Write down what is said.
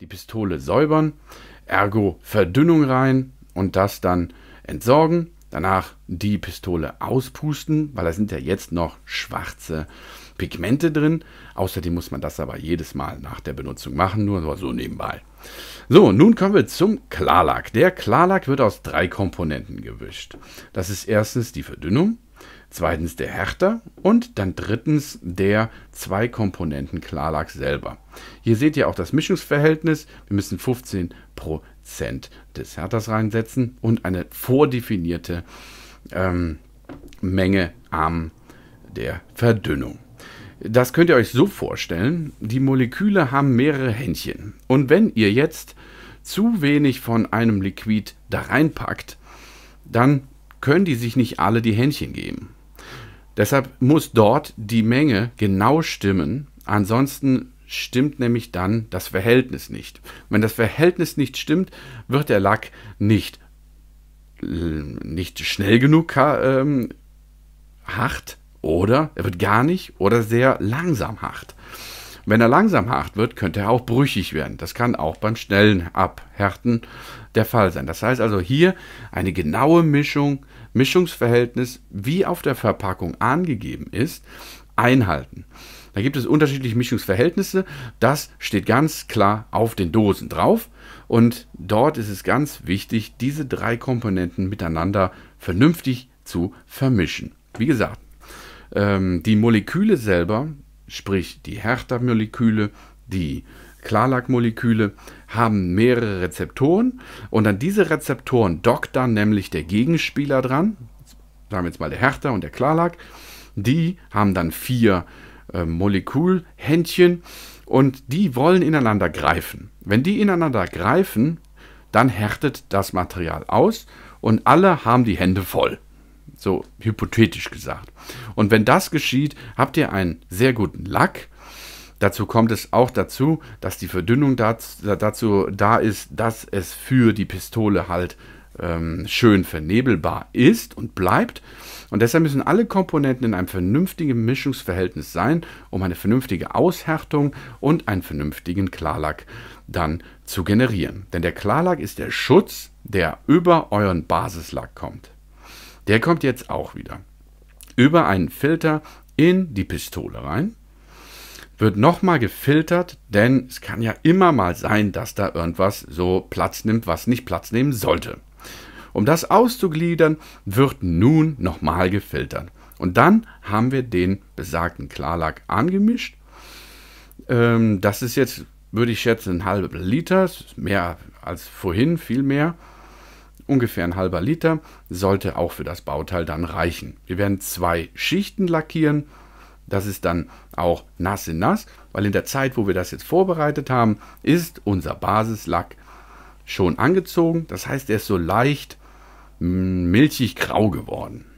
die Pistole säubern, ergo Verdünnung rein und das dann entsorgen. Danach die Pistole auspusten, weil da sind ja jetzt noch schwarze Pigmente drin. Außerdem muss man das aber jedes Mal nach der Benutzung machen, nur so nebenbei. So, nun kommen wir zum Klarlack. Der Klarlack wird aus drei Komponenten gewischt. Das ist erstens die Verdünnung, zweitens der Härter und dann drittens der Zweikomponenten-Klarlack selber. Hier seht ihr auch das Mischungsverhältnis. Wir müssen 15% des Härters reinsetzen und eine vordefinierte ähm, Menge am der Verdünnung. Das könnt ihr euch so vorstellen, die Moleküle haben mehrere Händchen. Und wenn ihr jetzt zu wenig von einem Liquid da reinpackt, dann können die sich nicht alle die Händchen geben. Deshalb muss dort die Menge genau stimmen, ansonsten stimmt nämlich dann das Verhältnis nicht. Wenn das Verhältnis nicht stimmt, wird der Lack nicht, äh, nicht schnell genug ähm, hart oder er wird gar nicht oder sehr langsam hart. Wenn er langsam hart wird, könnte er auch brüchig werden. Das kann auch beim schnellen Abhärten der Fall sein. Das heißt also hier eine genaue Mischung, Mischungsverhältnis, wie auf der Verpackung angegeben ist, einhalten. Da gibt es unterschiedliche Mischungsverhältnisse. Das steht ganz klar auf den Dosen drauf. Und dort ist es ganz wichtig, diese drei Komponenten miteinander vernünftig zu vermischen. Wie gesagt, ähm, die Moleküle selber sprich die Hertha-Moleküle, die Klarlackmoleküle haben mehrere Rezeptoren und an diese Rezeptoren dockt dann nämlich der Gegenspieler dran, sagen wir jetzt mal der Hertha und der Klarlack, die haben dann vier äh, Molekülhändchen und die wollen ineinander greifen. Wenn die ineinander greifen, dann härtet das Material aus und alle haben die Hände voll. So hypothetisch gesagt. Und wenn das geschieht, habt ihr einen sehr guten Lack. Dazu kommt es auch dazu, dass die Verdünnung dazu, da ist, dass es für die Pistole halt ähm, schön vernebelbar ist und bleibt. Und deshalb müssen alle Komponenten in einem vernünftigen Mischungsverhältnis sein, um eine vernünftige Aushärtung und einen vernünftigen Klarlack dann zu generieren. Denn der Klarlack ist der Schutz, der über euren Basislack kommt. Der kommt jetzt auch wieder. Über einen Filter in die Pistole rein. Wird nochmal gefiltert, denn es kann ja immer mal sein, dass da irgendwas so Platz nimmt, was nicht Platz nehmen sollte. Um das auszugliedern, wird nun nochmal gefiltert. Und dann haben wir den besagten Klarlack angemischt. Ähm, das ist jetzt, würde ich schätzen, ein halber Liter, mehr als vorhin, viel mehr ungefähr ein halber Liter, sollte auch für das Bauteil dann reichen. Wir werden zwei Schichten lackieren, das ist dann auch nass in nass, weil in der Zeit, wo wir das jetzt vorbereitet haben, ist unser Basislack schon angezogen, das heißt er ist so leicht mm, milchig grau geworden.